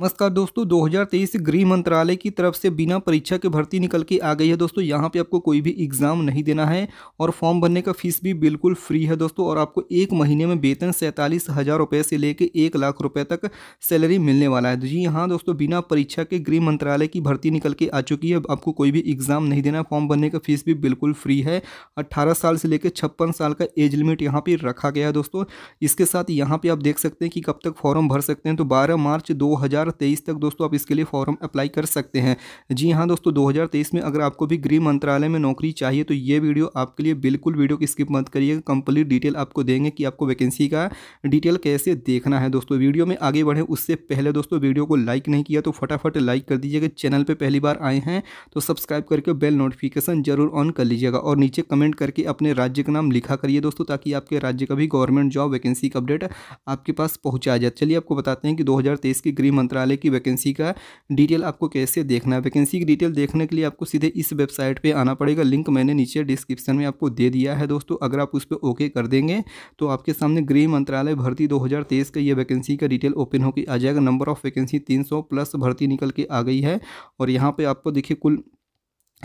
नमस्कार दोस्तों 2023 गृह मंत्रालय की तरफ से बिना परीक्षा के भर्ती निकल के आ गई है दोस्तों यहाँ पे आपको कोई भी एग्ज़ाम नहीं देना है और फॉर्म भरने का फीस भी बिल्कुल फ्री है दोस्तों और आपको एक महीने में वेतन सैंतालीस हज़ार रुपये से लेके एक लाख रुपये तक सैलरी मिलने वाला है जी हाँ दोस्तों बिना परीक्षा के गृह मंत्रालय की भर्ती निकल के आ चुकी है आपको कोई भी एग्ज़ाम नहीं देना है फॉर्म भरने का फीस भी बिल्कुल फ्री है अट्ठारह साल से लेकर छप्पन साल का एज लिमिट यहाँ पर रखा गया है दोस्तों इसके साथ यहाँ पर आप देख सकते हैं कि कब तक फॉर्म भर सकते हैं तो बारह मार्च दो 2023 तक दोस्तों आप इसके लिए फॉर्म अप्लाई कर सकते हैं जी हाँ दोस्तों 2023 में अगर आपको भी गृह मंत्रालय में नौकरी चाहिए तो ये वीडियो आपके लिए बिल्कुल वीडियो की स्किप मत करिएगा कंप्लीट डिटेल आपको देंगे कि आपको वैकेंसी का डिटेल कैसे देखना है दोस्तों वीडियो में आगे बढ़े उससे पहले दोस्तों वीडियो को लाइक नहीं किया तो फटाफट लाइक कर दीजिएगा चैनल पर पहली बार आए हैं तो सब्सक्राइब करके बेल नोटिफिकेशन जरूर ऑन कर लीजिएगा और नीचे कमेंट करके अपने राज्य का नाम लिखा करिए दोस्तों ताकि आपके राज्य का भी गवर्नमेंट जॉब वैकेंसी का अपडेट आपके पास पहुंचा जाए चलिए आपको बताते हैं कि दो के गृह मंत्रालय मंत्रालय की वैकेंसी का डिटेल आपको कैसे देखना है वैकेंसी की डिटेल देखने के लिए आपको सीधे इस वेबसाइट पर आना पड़ेगा लिंक मैंने नीचे डिस्क्रिप्शन में आपको दे दिया है दोस्तों अगर आप उस पर ओके कर देंगे तो आपके सामने गृह मंत्रालय भर्ती दो का ये वैकेंसी का डिटेल ओपन होकर आ जाएगा नंबर ऑफ वैकेंसी तीन प्लस भर्ती निकल के आ गई है और यहाँ पर आपको देखिए कुल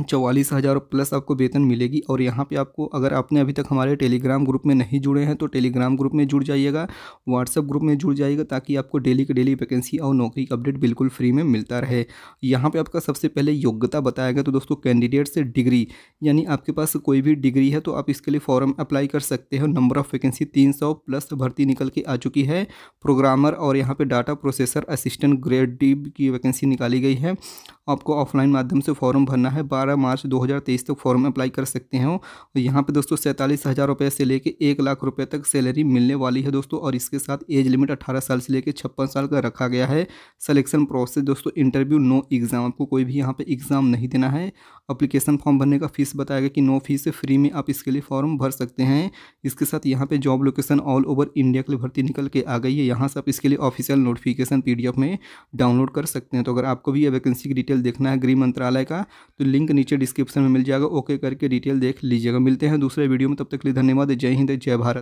चौवालीस हज़ार प्लस आपको वेतन मिलेगी और यहाँ पे आपको अगर आपने अभी तक हमारे टेलीग्राम ग्रुप में नहीं जुड़े हैं तो टेलीग्राम ग्रुप में जुड़ जाइएगा व्हाट्सअप ग्रुप में जुड़ जाइएगा ताकि आपको डेली के डेली वैकेंसी और नौकरी का अपडेट बिल्कुल फ्री में मिलता रहे यहाँ पे आपका सबसे पहले योग्यता बताएगा तो दोस्तों कैंडिडेट से डिग्री यानी आपके पास कोई भी डिग्री है तो आप इसके लिए फॉर्म अप्लाई कर सकते हो नंबर ऑफ़ वैकेंसी तीन प्लस भर्ती निकल के आ चुकी है प्रोग्रामर और यहाँ पर data processor assistant grade D की वैकेंसी निकाली गई है आपको ऑफलाइन माध्यम से फॉर्म भरना है बारह मार्च 2023 तक फॉर्म अप्लाई कर सकते हैं और यहाँ पे दोस्तों सैंतालीस हज़ार रुपये से लेके एक लाख रुपए तक सैलरी मिलने वाली है दोस्तों और इसके साथ एज लिमिट अठारह साल से लेके छप्पन साल का रखा गया है सलेक्शन प्रोसेस दोस्तों इंटरव्यू नो एग्ज़ाम आपको कोई भी यहाँ पर एग्ज़ाम नहीं देना है अप्लीकेशन फॉर्म भरने का फीस बताया गया कि नो फीस फ्री में आप इसके लिए फॉर्म भर सकते हैं इसके साथ यहाँ पर job location all over India के लिए भर्ती निकल के आ गई है यहाँ से आप इसके लिए ऑफिशियल नोटिफिकेशन पी में डाउनलोड कर सकते हैं तो अगर आपको भी ये वैकेंसी की डिटेल देखना है गृह मंत्रालय का तो लिंक नीचे डिस्क्रिप्शन में मिल जाएगा ओके करके डिटेल देख लीजिएगा मिलते हैं दूसरे वीडियो में तब तक के लिए धन्यवाद जय हिंद जय भारत